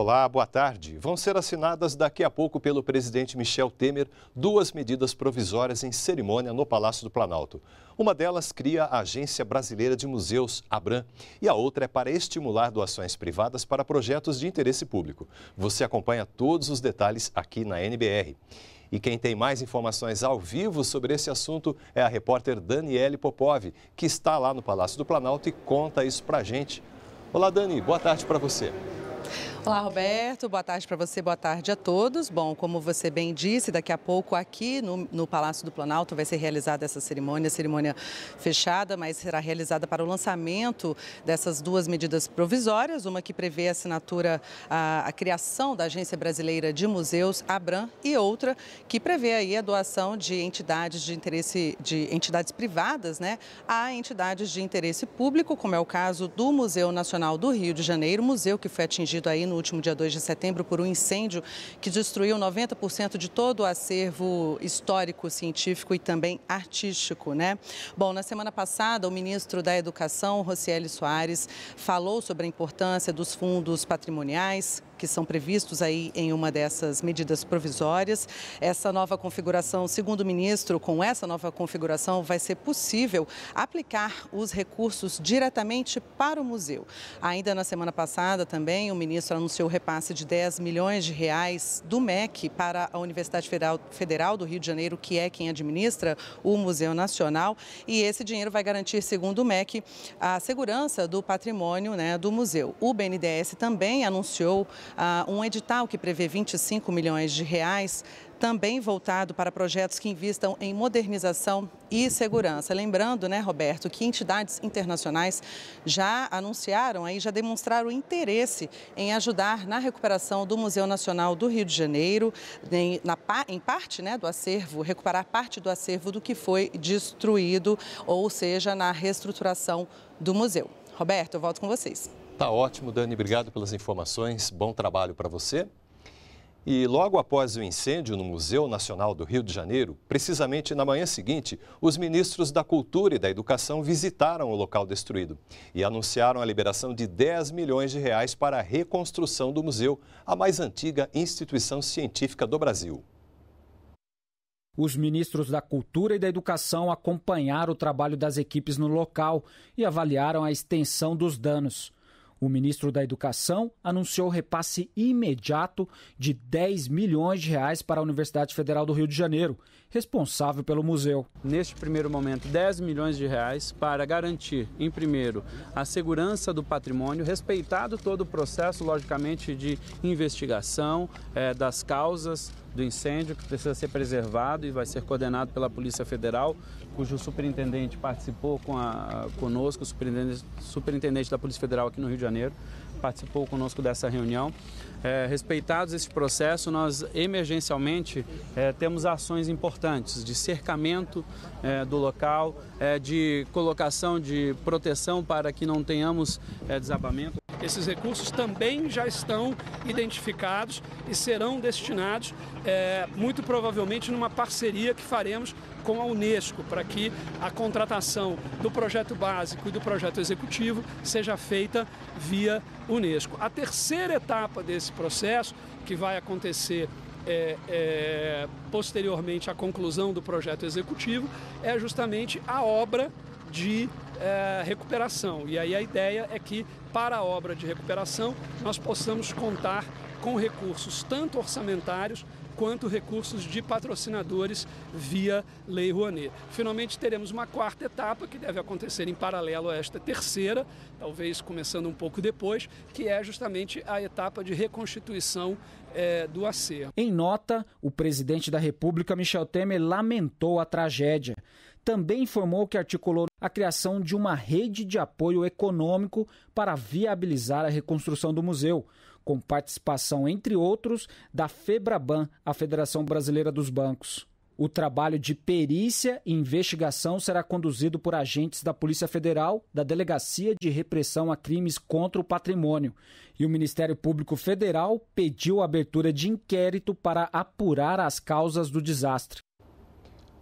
Olá, boa tarde. Vão ser assinadas daqui a pouco pelo presidente Michel Temer duas medidas provisórias em cerimônia no Palácio do Planalto. Uma delas cria a Agência Brasileira de Museus, ABRAM, e a outra é para estimular doações privadas para projetos de interesse público. Você acompanha todos os detalhes aqui na NBR. E quem tem mais informações ao vivo sobre esse assunto é a repórter Daniele Popov, que está lá no Palácio do Planalto e conta isso pra gente. Olá, Dani, boa tarde para você. Olá, Roberto. Boa tarde para você, boa tarde a todos. Bom, como você bem disse, daqui a pouco aqui no, no, Palácio do Planalto vai ser realizada essa cerimônia, cerimônia fechada, mas será realizada para o lançamento dessas duas medidas provisórias, uma que prevê a assinatura, a, a criação da Agência Brasileira de Museus, ABRAM, e outra que prevê aí a doação de entidades de interesse, de entidades privadas, né, a entidades de interesse público, como é o caso do Museu Nacional do Rio de Janeiro, museu que foi atingido aí no último dia 2 de setembro por um incêndio que destruiu 90% de todo o acervo histórico, científico e também artístico, né? Bom, na semana passada, o ministro da Educação, Rocieli Soares, falou sobre a importância dos fundos patrimoniais, que são previstos aí em uma dessas medidas provisórias. Essa nova configuração, segundo o ministro, com essa nova configuração vai ser possível aplicar os recursos diretamente para o museu. Ainda na semana passada também o ministro anunciou o repasse de 10 milhões de reais do MEC para a Universidade Federal do Rio de Janeiro, que é quem administra o Museu Nacional, e esse dinheiro vai garantir, segundo o MEC, a segurança do patrimônio né, do museu. O BNDES também anunciou uh, um edital que prevê 25 milhões de reais também voltado para projetos que investam em modernização e segurança. Lembrando, né, Roberto, que entidades internacionais já anunciaram aí, já demonstraram interesse em ajudar na recuperação do Museu Nacional do Rio de Janeiro, em, na, em parte né, do acervo, recuperar parte do acervo do que foi destruído, ou seja, na reestruturação do museu. Roberto, eu volto com vocês. Tá ótimo, Dani. Obrigado pelas informações. Bom trabalho para você. E logo após o incêndio no Museu Nacional do Rio de Janeiro, precisamente na manhã seguinte, os ministros da Cultura e da Educação visitaram o local destruído e anunciaram a liberação de 10 milhões de reais para a reconstrução do museu, a mais antiga instituição científica do Brasil. Os ministros da Cultura e da Educação acompanharam o trabalho das equipes no local e avaliaram a extensão dos danos. O ministro da Educação anunciou repasse imediato de 10 milhões de reais para a Universidade Federal do Rio de Janeiro, responsável pelo museu. Neste primeiro momento, 10 milhões de reais para garantir, em primeiro, a segurança do patrimônio, respeitado todo o processo, logicamente, de investigação é, das causas do incêndio, que precisa ser preservado e vai ser coordenado pela Polícia Federal, cujo superintendente participou com a, conosco, o superintendente, superintendente da Polícia Federal aqui no Rio de Janeiro, participou conosco dessa reunião. É, respeitados esse processo, nós emergencialmente é, temos ações importantes de cercamento é, do local, é, de colocação de proteção para que não tenhamos é, desabamento. Esses recursos também já estão identificados e serão destinados, é, muito provavelmente, numa parceria que faremos com a Unesco, para que a contratação do projeto básico e do projeto executivo seja feita via Unesco. A terceira etapa desse processo, que vai acontecer é, é, posteriormente à conclusão do projeto executivo, é justamente a obra de é, recuperação. E aí a ideia é que, para a obra de recuperação, nós possamos contar com recursos tanto orçamentários quanto recursos de patrocinadores via Lei Rouanet. Finalmente, teremos uma quarta etapa que deve acontecer em paralelo a esta terceira, talvez começando um pouco depois, que é justamente a etapa de reconstituição é, do acervo. Em nota, o presidente da República, Michel Temer, lamentou a tragédia também informou que articulou a criação de uma rede de apoio econômico para viabilizar a reconstrução do museu, com participação, entre outros, da FEBRABAN, a Federação Brasileira dos Bancos. O trabalho de perícia e investigação será conduzido por agentes da Polícia Federal, da Delegacia de Repressão a Crimes contra o Patrimônio. E o Ministério Público Federal pediu a abertura de inquérito para apurar as causas do desastre.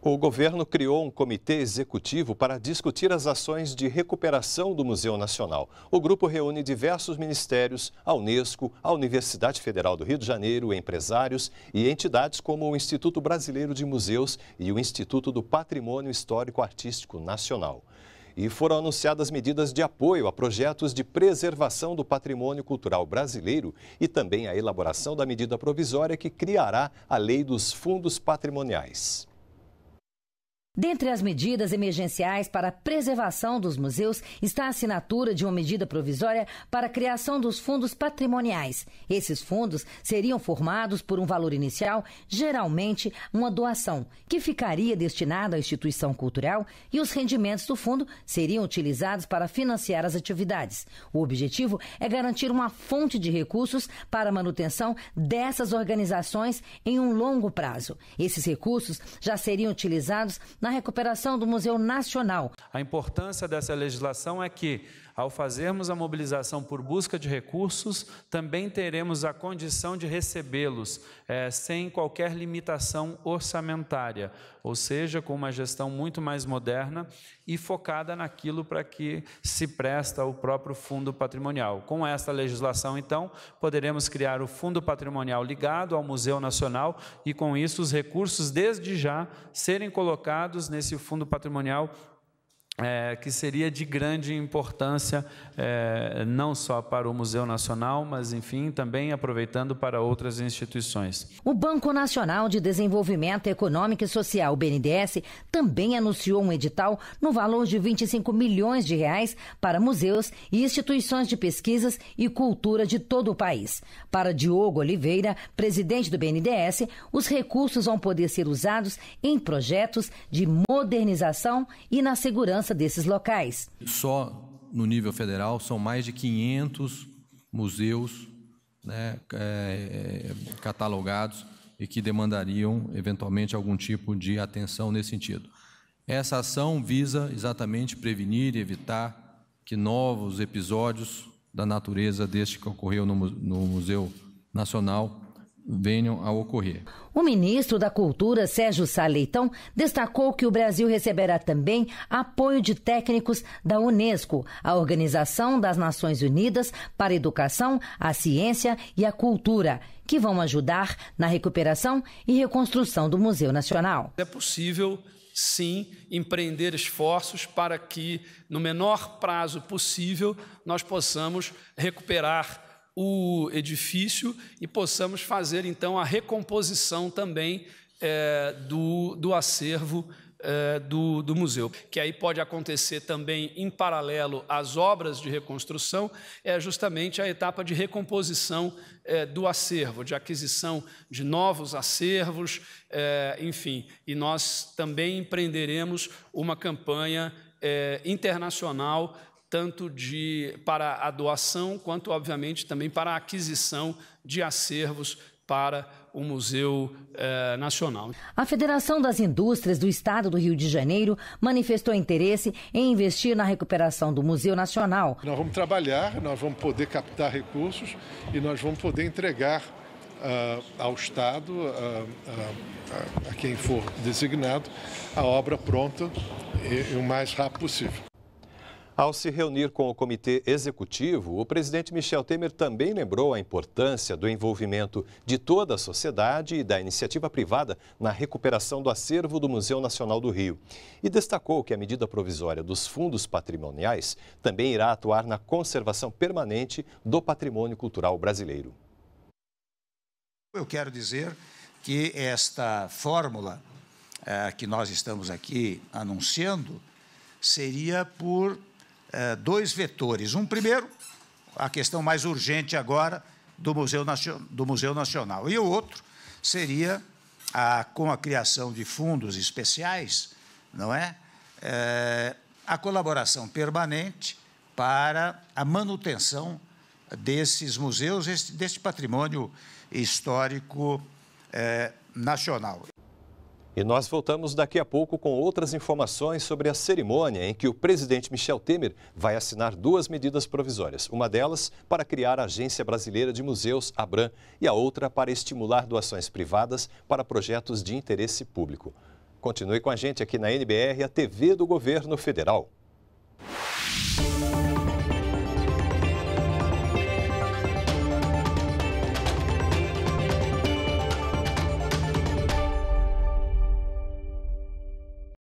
O governo criou um comitê executivo para discutir as ações de recuperação do Museu Nacional. O grupo reúne diversos ministérios, a Unesco, a Universidade Federal do Rio de Janeiro, empresários e entidades como o Instituto Brasileiro de Museus e o Instituto do Patrimônio Histórico Artístico Nacional. E foram anunciadas medidas de apoio a projetos de preservação do patrimônio cultural brasileiro e também a elaboração da medida provisória que criará a Lei dos Fundos Patrimoniais. Dentre as medidas emergenciais para a preservação dos museus está a assinatura de uma medida provisória para a criação dos fundos patrimoniais. Esses fundos seriam formados por um valor inicial, geralmente uma doação, que ficaria destinada à instituição cultural e os rendimentos do fundo seriam utilizados para financiar as atividades. O objetivo é garantir uma fonte de recursos para a manutenção dessas organizações em um longo prazo. Esses recursos já seriam utilizados na na recuperação do Museu Nacional. A importância dessa legislação é que, ao fazermos a mobilização por busca de recursos, também teremos a condição de recebê-los é, sem qualquer limitação orçamentária, ou seja, com uma gestão muito mais moderna e focada naquilo para que se presta o próprio fundo patrimonial. Com esta legislação, então, poderemos criar o fundo patrimonial ligado ao Museu Nacional e, com isso, os recursos desde já serem colocados nesse fundo patrimonial é, que seria de grande importância é, não só para o Museu Nacional, mas enfim também aproveitando para outras instituições. O Banco Nacional de Desenvolvimento Econômico e Social, BNDES, também anunciou um edital no valor de 25 milhões de reais para museus e instituições de pesquisas e cultura de todo o país. Para Diogo Oliveira, presidente do BNDES, os recursos vão poder ser usados em projetos de modernização e na segurança segurança desses locais. Só no nível federal são mais de 500 museus né, é, catalogados e que demandariam eventualmente algum tipo de atenção nesse sentido. Essa ação visa exatamente prevenir e evitar que novos episódios da natureza deste que ocorreu no, no Museu Nacional venham a ocorrer. O ministro da Cultura, Sérgio Saleitão, destacou que o Brasil receberá também apoio de técnicos da Unesco, a Organização das Nações Unidas para a Educação, a Ciência e a Cultura, que vão ajudar na recuperação e reconstrução do Museu Nacional. É possível sim empreender esforços para que, no menor prazo possível, nós possamos recuperar o edifício e possamos fazer então a recomposição também é, do, do acervo é, do, do museu. Que aí pode acontecer também em paralelo às obras de reconstrução, é justamente a etapa de recomposição é, do acervo, de aquisição de novos acervos, é, enfim. E nós também empreenderemos uma campanha é, internacional tanto de, para a doação, quanto, obviamente, também para a aquisição de acervos para o Museu eh, Nacional. A Federação das Indústrias do Estado do Rio de Janeiro manifestou interesse em investir na recuperação do Museu Nacional. Nós vamos trabalhar, nós vamos poder captar recursos e nós vamos poder entregar uh, ao Estado, uh, uh, a quem for designado, a obra pronta e, e o mais rápido possível. Ao se reunir com o comitê executivo, o presidente Michel Temer também lembrou a importância do envolvimento de toda a sociedade e da iniciativa privada na recuperação do acervo do Museu Nacional do Rio. E destacou que a medida provisória dos fundos patrimoniais também irá atuar na conservação permanente do patrimônio cultural brasileiro. Eu quero dizer que esta fórmula é, que nós estamos aqui anunciando seria por é, dois vetores. Um primeiro, a questão mais urgente agora do Museu, do Museu Nacional. E o outro seria, a, com a criação de fundos especiais, não é? é a colaboração permanente para a manutenção desses museus, deste patrimônio histórico é, nacional. E nós voltamos daqui a pouco com outras informações sobre a cerimônia em que o presidente Michel Temer vai assinar duas medidas provisórias. Uma delas para criar a Agência Brasileira de Museus, ABRAM, e a outra para estimular doações privadas para projetos de interesse público. Continue com a gente aqui na NBR, a TV do Governo Federal.